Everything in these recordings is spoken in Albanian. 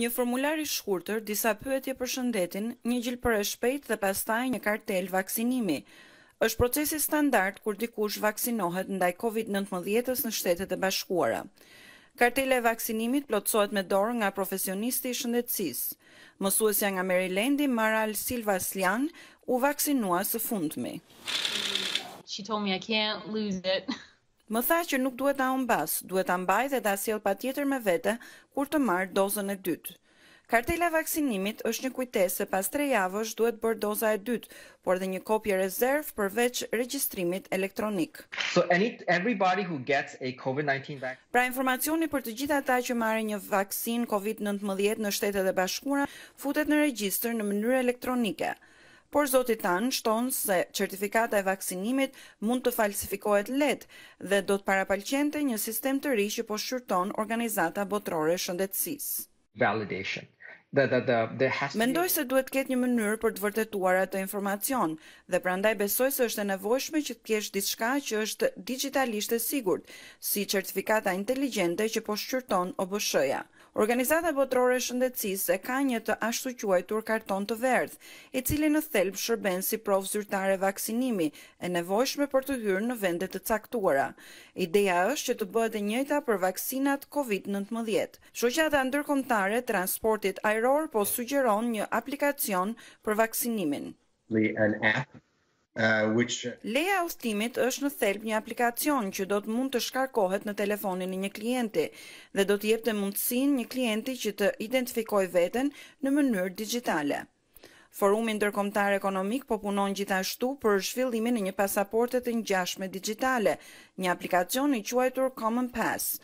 një formular i shkurtër, disa pyetje për shëndetin, një gjilpër e shpejt dhe pastaj një kartel vaksinimi. Është procesi standard kur dikush vaksinohet ndaj COVID-19 në shtetet e bashkuara. Kartela e vaksinimit plotësohet me dorë nga profesionisti i shëndetësisë. Mësuesja nga Marylandi, Maral Silva Slian, u vaksinua së fundmi. She told me I can't lose it. Më tha që nuk duhet ta humbas, duhet ta mbaj dhe ta sjell patjetër me vete kur të marr dozën e dytë. Kartela e vaksinimit është një kujtesë se pas 3 javësh duhet bërë doza e dytë, por edhe një kopje rezerv përveç regjistrimit elektronik. So any everybody who gets a COVID-19 vaccine. Pra informacioni për të gjithë ata që marrin një vaksinë COVID-19 në Shtetet e Bashkuara futet në regjistër në mënyrë elektronike por zoti tan shton se certifikata e vaksinimit mund të falsifikohet lehtë dhe do të parapalqente një sistem të ri që po shurton organizata botërore shëndetësisë. Validation the the has Mendoj se duhet të ketë një mënyrë për të vërtetuar atë informacion dhe prandaj besoj se është e nevojshme që të kesh diçka që është digjitalisht e sigurt, si certifikata inteligjente që po shqyrton OBSH-ja. Organizata Botërore e Shëndetësisë ka një të ashtu quajtur karton të verdh, i cili në thelb shërben si provë zyrtare vaksinimi e nevojshme për të hyrë në vende të caktuara. Ideja është që të bëhet e njëjta për vaksinat COVID-19. Shoqata ndërkombëtare e transportit ajror po sugjeron një aplikacion për vaksinimin. Leja ustimit është në thelb një aplikacion që do të mund të shkarkohet në telefonin e një klienti dhe do të jep të mundësin një klienti që të identifikoj veten në mënyrë digitale. Forumi ndërkombëtar ekonomik po punon gjithashtu për zhvillimin e një pasaporte të ngjashme digjitale, një aplikacion i quajtur Common Pass,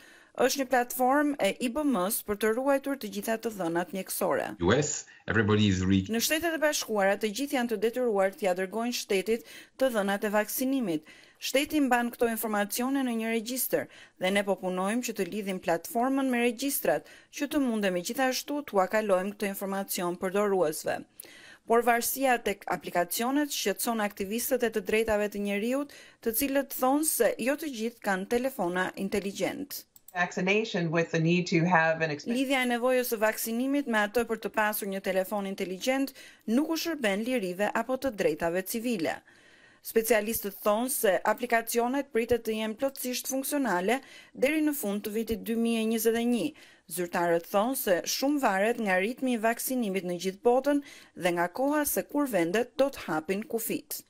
është një platformë e IBM-s për të ruajtur të gjitha të dhënat mjekësore. US, everybody is rich. Në Shtetet e Bashkuara, të gjithë janë të detyruar të ja dërgojnë shtetit të dhënat e vaksinimit. Shteti mban këto informacione në një regjistër dhe ne po punojmë që të lidhim platformën me regjistrat, që të mundemi gjithashtu t'ua kalojmë këtë informacion përdoruesve. Por varësia tek aplikacionet shqetson aktivistët e të drejtave të njeriut, të cilët thonë se jo të gjithë kanë telefona inteligjent with the need to have an Lidhja e nevojës së vaksinimit me atë për të pasur një telefon inteligjent nuk u shërben lirive apo të drejtave civile. Specialistët thonë se aplikacionet pritet të jenë plotësisht funksionale deri në fund të vitit 2021. Zyrtarët thonë se shumë varet nga ritmi i vaksinimit në gjithë botën dhe nga koha se kur vendet do të hapin kufit.